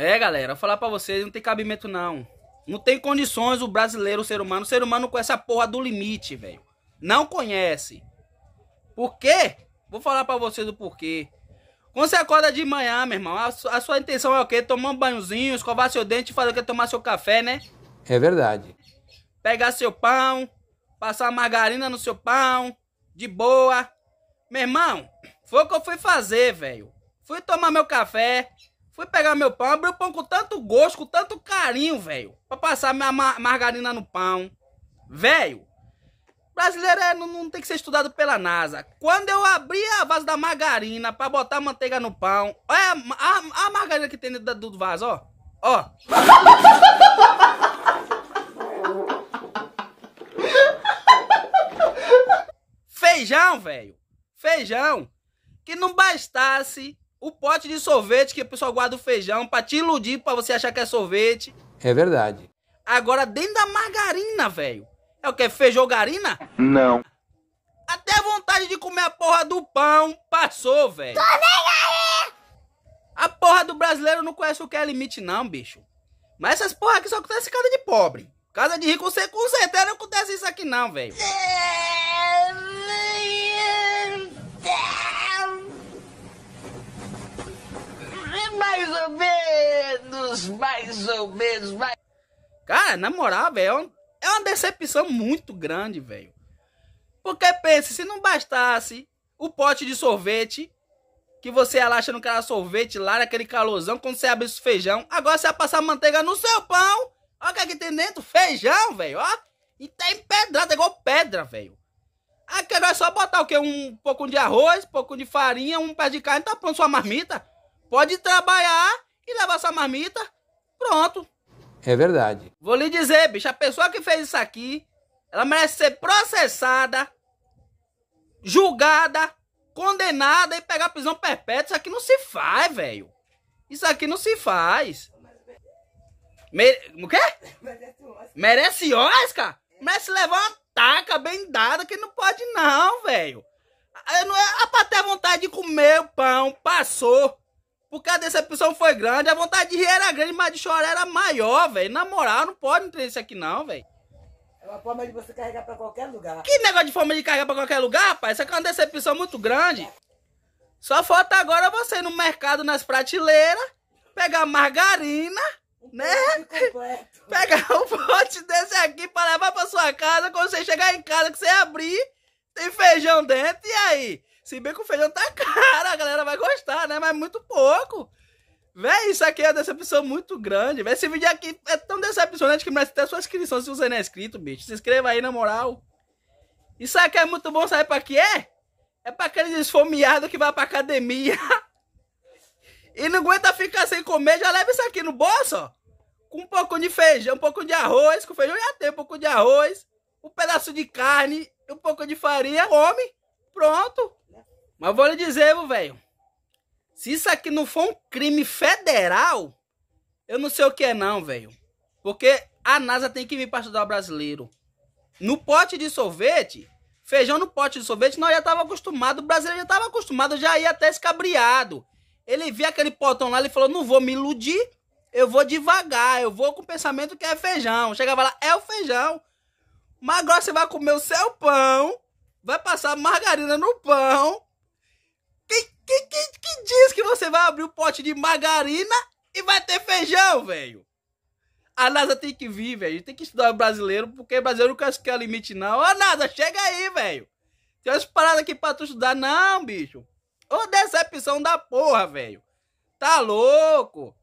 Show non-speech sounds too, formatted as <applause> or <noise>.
É, galera, falar pra vocês, não tem cabimento não. Não tem condições o brasileiro, o ser humano. O ser humano conhece a porra do limite, velho. Não conhece. Por quê? Vou falar pra vocês o porquê. Quando você acorda de manhã, meu irmão, a, sua, a sua intenção é o quê? Tomar um banhozinho, escovar seu dente, fazer o quê? Tomar seu café, né? É verdade. Pegar seu pão, passar margarina no seu pão, de boa. Meu irmão, foi o que eu fui fazer, velho. Fui tomar meu café, Fui pegar meu pão, abri o pão com tanto gosto, com tanto carinho, velho. Pra passar minha ma margarina no pão. Velho, brasileiro é, não, não, tem que ser estudado pela NASA. Quando eu abri a vaso da margarina pra botar manteiga no pão, olha a, a, a margarina que tem dentro do vaso, ó. Ó. <laughs> Feijão, velho. Feijão. Que não bastasse o pote de sorvete que o pessoal guarda o feijão pra te iludir, pra você achar que é sorvete. É verdade. Agora, dentro da margarina, velho. É o que? Feijogarina? Não. Até a vontade de comer a porra do pão passou, velho. Tô nem aí! A porra do brasileiro não conhece o que é limite, não, bicho. Mas essas porra aqui só acontece em casa de pobre. Casa de rico, você com certeza não acontece isso aqui, não, velho. É. ou menos, mais ou menos, mais. Cara, na moral, velho, é, é uma decepção muito grande, velho. Porque pense, se não bastasse o pote de sorvete que você relaxa no cara sorvete lá naquele calorzão quando você abre esse feijão, agora você ia passar manteiga no seu pão. Olha o que, é que tem dentro, feijão, velho, ó. E tem pedrada, igual pedra, velho. Aqui agora é só botar o quê? Um pouco de arroz, um pouco de farinha, um pé de carne, tá pronto sua marmita. Pode trabalhar e levar sua marmita. Pronto. É verdade. Vou lhe dizer, bicho, a pessoa que fez isso aqui, ela merece ser processada, julgada, condenada e pegar prisão perpétua. Isso aqui não se faz, velho. Isso aqui não se faz. Mere... O quê? Merece Oscar. Merece levar uma taca bem dada que não pode não, velho. não é a ter vontade de comer o pão, passou. Porque a decepção foi grande, a vontade de rir era grande, mas de chorar era maior, velho. Na moral, não pode não ter isso aqui não, velho. É uma forma de você carregar pra qualquer lugar. Que negócio de forma de carregar pra qualquer lugar, rapaz? Isso aqui é uma decepção muito grande. Só falta agora você ir no mercado, nas prateleiras, pegar margarina, né? <laughs> Pegar um pote desse aqui pra levar pra sua casa. Quando você chegar em casa, que você abrir, tem feijão dentro, e aí? Se bem que o feijão tá <laughs> caro, a galera vai gostar, né? Mas é muito pouco. Véi, isso aqui é uma decepção muito grande. Véi, esse vídeo aqui é tão decepcionante que merece até sua inscrição se você não é inscrito, bicho. Se inscreva aí, na moral. Isso aqui é muito bom, sabe pra que é? É pra aqueles esfomeados que vão pra academia. <laughs> e não aguenta ficar sem comer, já leva isso aqui no bolso, ó. Com um pouco de feijão, um pouco de arroz. Com feijão já tem um pouco de arroz. Um pedaço de carne, um pouco de farinha. Come, pronto. Mas vou lhe dizer, velho. Se isso aqui não for um crime federal, eu não sei o que é não, velho. Porque a NASA tem que vir para estudar brasileiro. No pote de sorvete, feijão no pote de sorvete, nós já tava acostumado, o brasileiro já tava acostumado, já ia até escabriado. Ele via aquele potão lá, ele falou, não vou me iludir, eu vou devagar, eu vou com o pensamento que é feijão. Chegava lá, é o feijão. Mas agora você vai comer o seu pão, vai passar margarina no pão, vai abrir o um pote de margarina e vai ter feijão, velho. A NASA tem que vir, velho. Tem que estudar brasileiro, porque brasileiro não quer limite, não. Ô, NASA, chega aí, velho. Tem umas paradas aqui pra tu estudar, não, bicho. Ô, decepção da porra, velho. Tá louco.